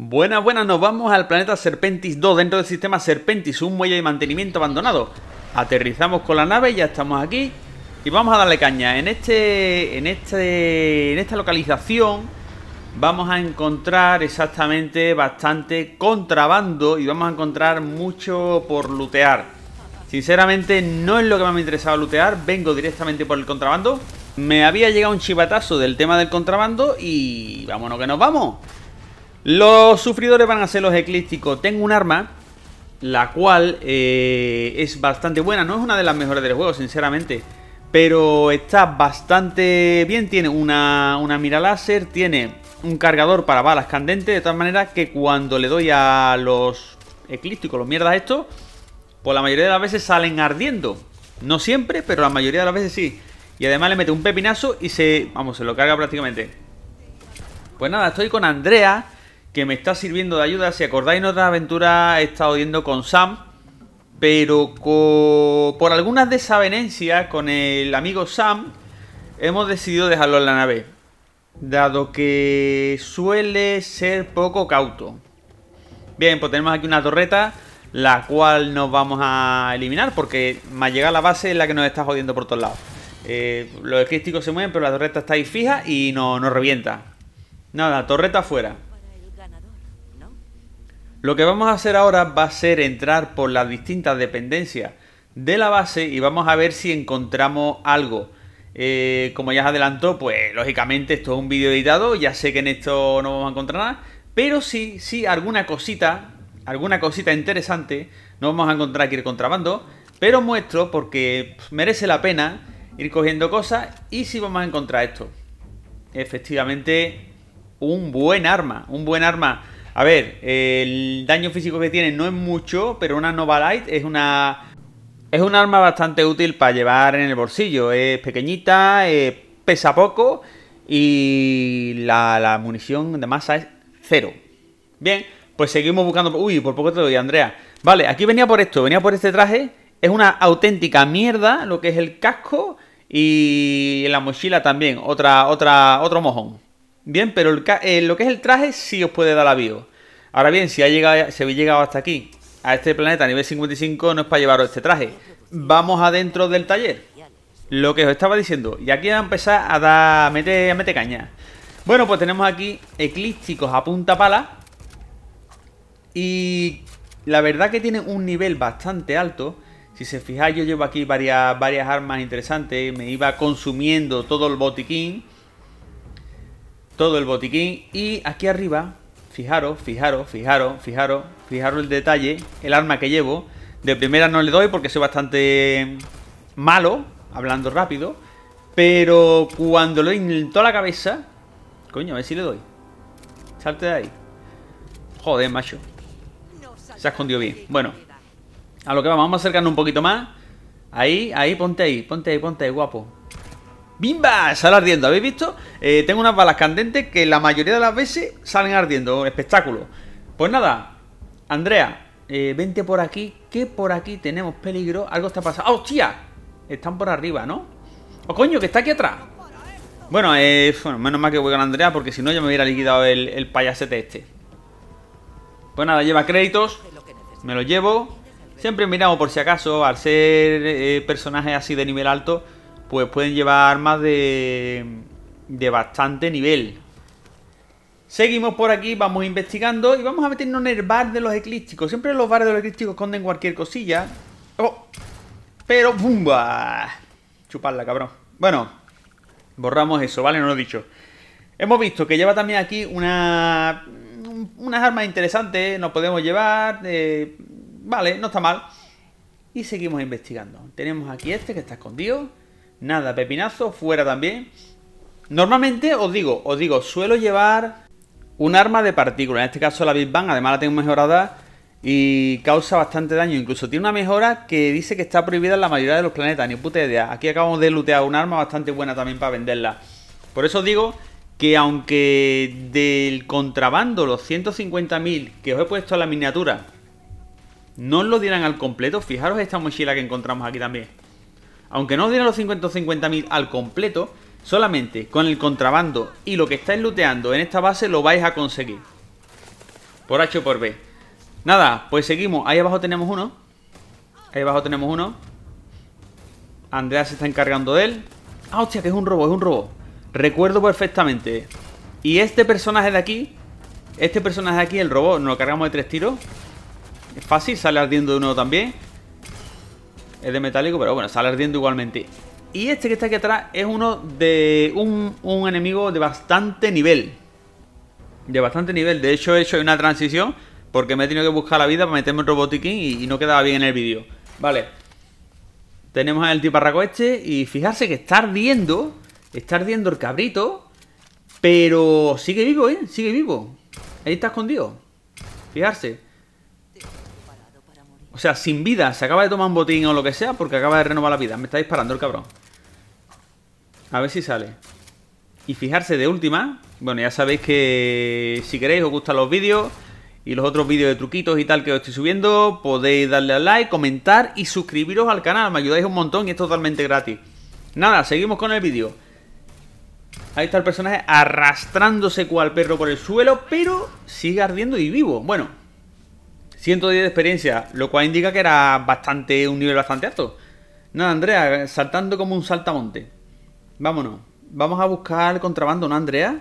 Buenas, buenas, nos vamos al planeta Serpentis 2 dentro del sistema Serpentis, un muelle de mantenimiento abandonado. Aterrizamos con la nave, ya estamos aquí y vamos a darle caña. En este en este en esta localización vamos a encontrar exactamente bastante contrabando y vamos a encontrar mucho por lootear. Sinceramente no es lo que más me interesaba lootear, vengo directamente por el contrabando. Me había llegado un chivatazo del tema del contrabando y vámonos que nos vamos. Los sufridores van a ser los eclípticos. Tengo un arma, la cual eh, es bastante buena. No es una de las mejores del juego, sinceramente. Pero está bastante bien. Tiene una, una mira láser, tiene un cargador para balas candentes. De tal manera que cuando le doy a los eclípticos, los mierdas estos, pues la mayoría de las veces salen ardiendo. No siempre, pero la mayoría de las veces sí. Y además le mete un pepinazo y se... Vamos, se lo carga prácticamente. Pues nada, estoy con Andrea que me está sirviendo de ayuda. Si acordáis, en otras aventuras he estado yendo con Sam, pero por algunas desavenencias con el amigo Sam, hemos decidido dejarlo en la nave, dado que suele ser poco cauto. Bien, pues tenemos aquí una torreta, la cual nos vamos a eliminar, porque más llega a la base es la que nos está jodiendo por todos lados. Eh, los crísticos se mueven, pero la torreta está ahí fija y no, nos revienta. Nada, torreta afuera. Lo que vamos a hacer ahora va a ser entrar por las distintas dependencias de la base y vamos a ver si encontramos algo. Eh, como ya os adelantó, pues lógicamente esto es un vídeo editado, ya sé que en esto no vamos a encontrar nada, pero sí, sí, alguna cosita, alguna cosita interesante, no vamos a encontrar aquí el contrabando, pero muestro porque merece la pena ir cogiendo cosas y si vamos a encontrar esto. Efectivamente, un buen arma, un buen arma a ver, el daño físico que tiene no es mucho, pero una Nova Light es una. Es un arma bastante útil para llevar en el bolsillo. Es pequeñita, pesa poco y la, munición de masa es cero. Bien, pues seguimos buscando. Uy, por poco te doy, Andrea. Vale, aquí venía por esto, venía por este traje. Es una auténtica mierda lo que es el casco y la mochila también. Otra, otra, otro mojón. Bien, pero eh, lo que es el traje sí os puede dar la bio. Ahora bien, si, ha llegado, habéis llegado hasta aquí, a este planeta a nivel 55, no es para llevaros este traje. Vamos adentro del taller. Lo que os estaba diciendo. Y aquí a empezar a, dar, meter, a meter caña. Bueno, pues tenemos aquí eclípticos a punta pala. Y la verdad que tienen un nivel bastante alto. Si se fijáis, yo llevo aquí varias, varias armas interesantes. Me iba consumiendo todo el botiquín. Todo el botiquín. Y aquí arriba Fijaros, fijaros, fijaros, fijaros, fijaros el detalle, el arma que llevo. De primera no le doy porque soy bastante malo, hablando rápido. Pero cuando le intentó la cabeza... Coño, a ver si le doy. Salte de ahí. Joder, macho. Se ha escondido bien. Bueno. A lo que vamos, vamos acercando un poquito más. Ahí, ahí, ponte ahí, ponte ahí, ponte ahí, guapo. ¡Bimba! Sale ardiendo, ¿habéis visto? Eh, tengo unas balas candentes que la mayoría de las veces salen ardiendo, espectáculo. Pues nada, Andrea, eh, vente por aquí, que por aquí tenemos peligro. Algo está pasando. ¡Oh, hostia! Están por arriba, ¿no? ¡Oh, coño, que está aquí atrás! Bueno, eh, menos mal que voy con Andrea, porque si no yo me hubiera liquidado el, payasete este. Pues nada, lleva créditos, me lo llevo. Siempre miramos por si acaso, al ser eh, personajes así de nivel alto pues pueden llevar armas de, de bastante nivel. Seguimos por aquí, vamos investigando y vamos a meternos en el bar de los eclípticos. Siempre los bares de los eclípticos esconden cualquier cosilla. Oh, pero ¡bumba! Chuparla, cabrón. Bueno, borramos eso, ¿vale? No lo he dicho. Hemos visto que lleva también aquí una, unas armas interesantes, nos podemos llevar. Eh, vale, no está mal. Y seguimos investigando. Tenemos aquí este que está escondido. Nada, pepinazo fuera también. Normalmente os digo, os digo, suelo llevar un arma de partículas. En este caso la Big Bang, además la tengo mejorada y causa bastante daño. Incluso tiene una mejora que dice que está prohibida en la mayoría de los planetas. Ni puta idea. Aquí acabamos de lootear un arma bastante buena también para venderla. Por eso os digo que aunque del contrabando, los 150.000 que os he puesto en la miniatura, no os lo dieran al completo. Fijaros esta mochila que encontramos aquí también aunque no os diera los 50 mil al completo, solamente con el contrabando y lo que estáis looteando en esta base lo vais a conseguir. Por H o por B. Nada, pues seguimos. Ahí abajo tenemos uno. Ahí abajo tenemos uno. Andrea se está encargando de él. Ah, hostia, que es un robo, es un robo. Recuerdo perfectamente. Y este personaje de aquí, este personaje de aquí, el robot, nos lo cargamos de tres tiros. Es fácil, sale ardiendo de uno también. Es de metálico, pero bueno, sale ardiendo igualmente. Y este que está aquí atrás es uno de un, enemigo de bastante nivel. De bastante nivel. De hecho, he hecho una transición porque me he tenido que buscar la vida para meterme en Robotikin y, no quedaba bien en el vídeo. Vale. Tenemos al tiparraco este y fijarse que está ardiendo. Está ardiendo el cabrito. Pero sigue vivo, ¿eh? Sigue vivo. Ahí está escondido. Fijarse. O sea, sin vida, se acaba de tomar un botín o lo que sea porque acaba de renovar la vida. Me está disparando el cabrón. A ver si sale. Y fijarse de última. Bueno, ya sabéis que si queréis os gustan los vídeos y los otros vídeos de truquitos y tal que os estoy subiendo, podéis darle al like, comentar y suscribiros al canal. Me ayudáis un montón y es totalmente gratis. Nada, seguimos con el vídeo. Ahí está el personaje arrastrándose cual perro por el suelo, pero sigue ardiendo y vivo. Bueno, 110 de experiencia, lo cual indica que era bastante un nivel bastante alto. Nada, Andrea, saltando como un saltamonte. Vámonos. Vamos a buscar contrabando, ¿no, Andrea?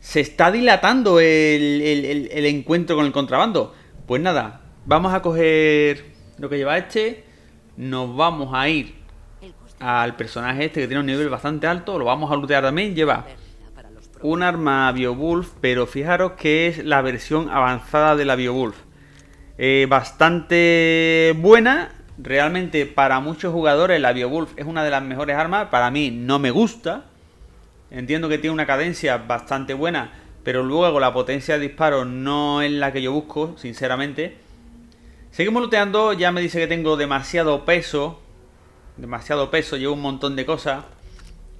Se está dilatando el, encuentro con el contrabando. Pues nada, vamos a coger lo que lleva este. Nos vamos a ir al personaje este que tiene un nivel bastante alto. Lo vamos a lootear también. Lleva un arma BioWolf, pero fijaros que es la versión avanzada de la BioWolf. Eh, bastante buena. Realmente para muchos jugadores la BioWolf es una de las mejores armas. Para mí no me gusta. Entiendo que tiene una cadencia bastante buena, pero luego la potencia de disparo no es la que yo busco, sinceramente. Seguimos looteando, ya me dice que tengo demasiado peso. Demasiado peso, llevo un montón de cosas.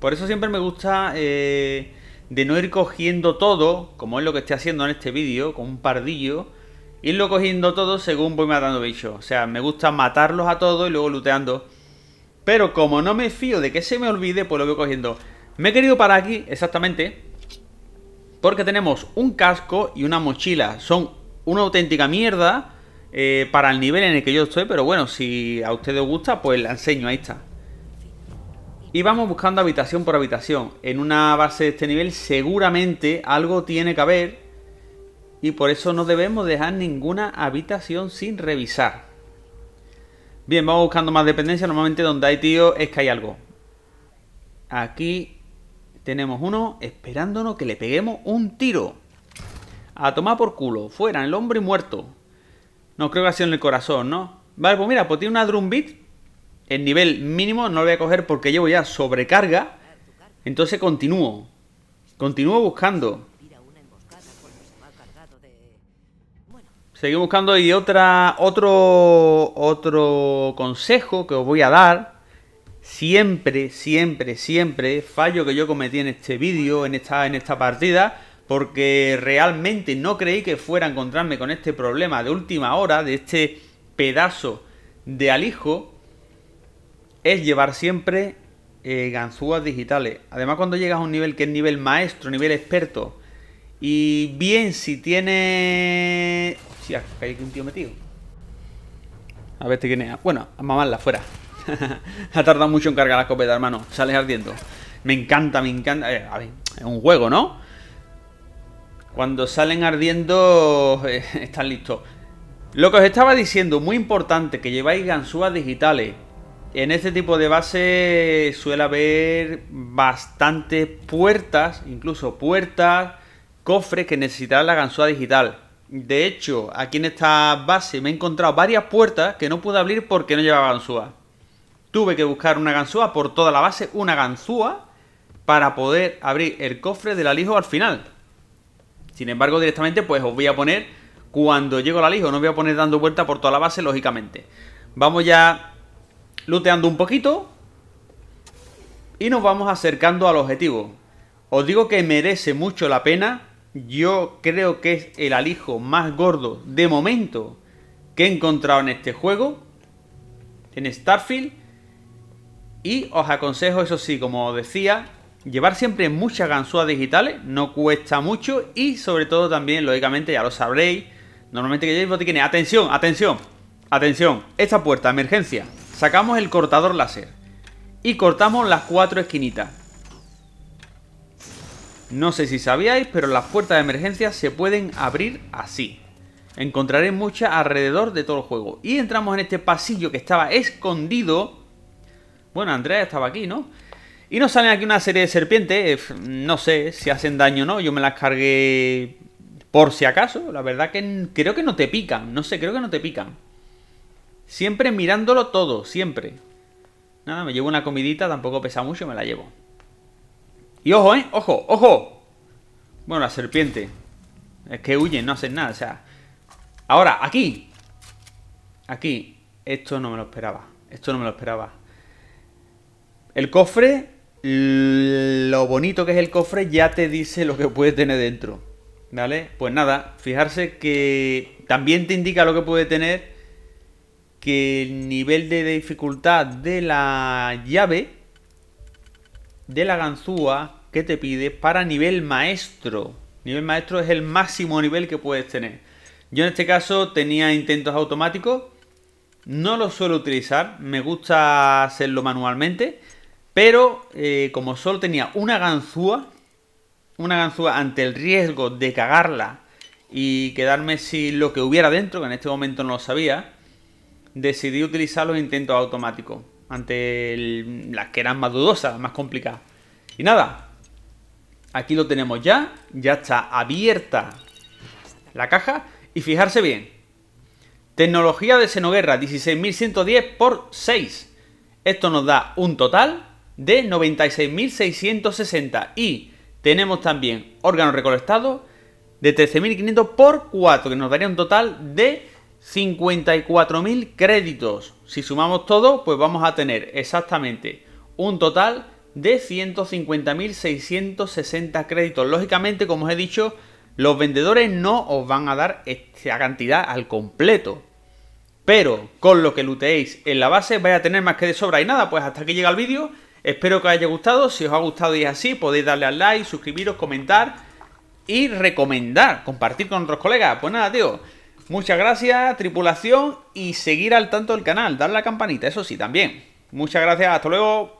Por eso siempre me gusta eh, de no ir cogiendo todo, como es lo que estoy haciendo en este vídeo, con un pardillo Irlo cogiendo todo según voy matando bichos. O sea, me gusta matarlos a todos y luego looteando. Pero como no me fío de que se me olvide, pues lo voy cogiendo. Me he querido parar aquí, exactamente. Porque tenemos un casco y una mochila. Son una auténtica mierda eh, para el nivel en el que yo estoy. Pero bueno, si a ustedes os gusta, pues la enseño. Ahí está. Y vamos buscando habitación por habitación. En una base de este nivel seguramente algo tiene que haber y por eso no debemos dejar ninguna habitación sin revisar. Bien, vamos buscando más dependencia. Normalmente donde hay tío es que hay algo. Aquí tenemos uno esperándonos que le peguemos un tiro. A tomar por culo. Fuera, el hombre muerto. No creo que ha sido en el corazón, ¿no? Vale, pues mira, pues tiene una drum beat. El nivel mínimo no lo voy a coger porque llevo ya sobrecarga. Entonces continúo. Continúo buscando. Seguimos buscando y otra, otro, otro consejo que os voy a dar. Siempre, siempre, siempre, fallo que yo cometí en este vídeo, en esta, en esta partida, porque realmente no creí que fuera a encontrarme con este problema de última hora, de este pedazo de alijo, es llevar siempre eh, ganzúas digitales. Además, cuando llegas a un nivel que es nivel maestro, nivel experto, y bien si tiene hay aquí un tío metido. A ver, este quién Bueno, a mamarla, fuera. ha tardado mucho en cargar la escopeta, hermano. Sales ardiendo. Me encanta, me encanta. Eh, es un juego, ¿no? Cuando salen ardiendo, eh, están listos. Lo que os estaba diciendo, muy importante, que lleváis ganzúas digitales. En este tipo de base suele haber bastantes puertas, incluso puertas, cofres que necesitará la ganzúa digital. De hecho, aquí en esta base me he encontrado varias puertas que no pude abrir porque no llevaba ganzúa. Tuve que buscar una ganzúa por toda la base, una ganzúa, para poder abrir el cofre del alijo al final. Sin embargo, directamente pues os voy a poner cuando llego al alijo, no voy a poner dando vuelta por toda la base, lógicamente. Vamos ya looteando un poquito y nos vamos acercando al objetivo. Os digo que merece mucho la pena yo creo que es el alijo más gordo de momento que he encontrado en este juego, en Starfield. Y os aconsejo, eso sí, como decía, llevar siempre muchas ganzúas digitales, no cuesta mucho y sobre todo también, lógicamente, ya lo sabréis, normalmente que llevéis botiquines. Atención, atención, atención, esta puerta, emergencia. Sacamos el cortador láser y cortamos las cuatro esquinitas. No sé si sabíais, pero las puertas de emergencia se pueden abrir así. Encontraré muchas alrededor de todo el juego. Y entramos en este pasillo que estaba escondido. Bueno, Andrea estaba aquí, ¿no? Y nos salen aquí una serie de serpientes. Eh, no sé si hacen daño o no. Yo me las cargué por si acaso. La verdad que creo que no te pican. No sé, creo que no te pican. Siempre mirándolo todo, siempre. Nada, me llevo una comidita, tampoco pesa mucho, me la llevo. Y ojo, ¿eh? ¡Ojo! ¡Ojo! Bueno, la serpiente. Es que huyen, no hacen nada, o sea... Ahora, aquí. Aquí. Esto no me lo esperaba. Esto no me lo esperaba. El cofre... Lo bonito que es el cofre ya te dice lo que puede tener dentro. ¿Vale? Pues nada, fijarse que también te indica lo que puede tener que el nivel de dificultad de la llave de la ganzúa que te pide para nivel maestro. Nivel maestro es el máximo nivel que puedes tener. Yo en este caso tenía intentos automáticos. No los suelo utilizar. Me gusta hacerlo manualmente. Pero eh, como solo tenía una ganzúa. Una ganzúa ante el riesgo de cagarla. Y quedarme sin lo que hubiera dentro. Que en este momento no lo sabía. Decidí utilizar los intentos automáticos ante las que eran más dudosas, más complicadas. Y nada, aquí lo tenemos ya, ya está abierta la caja y fijarse bien. Tecnología de Senoguerra 16.110 por 6. Esto nos da un total de 96.660 y tenemos también órganos recolectados de 13.500 por 4, que nos daría un total de 54.000 créditos. Si sumamos todo, pues vamos a tener exactamente un total de 150.660 créditos. Lógicamente, como os he dicho, los vendedores no os van a dar esta cantidad al completo. Pero con lo que looteéis en la base vais a tener más que de sobra y nada, pues hasta aquí llega el vídeo. Espero que os haya gustado. Si os ha gustado y es así, podéis darle al like, suscribiros, comentar y recomendar, compartir con otros colegas. Pues nada, tío. Muchas gracias, tripulación, y seguir al tanto del canal, dar la campanita, eso sí, también. Muchas gracias, hasta luego.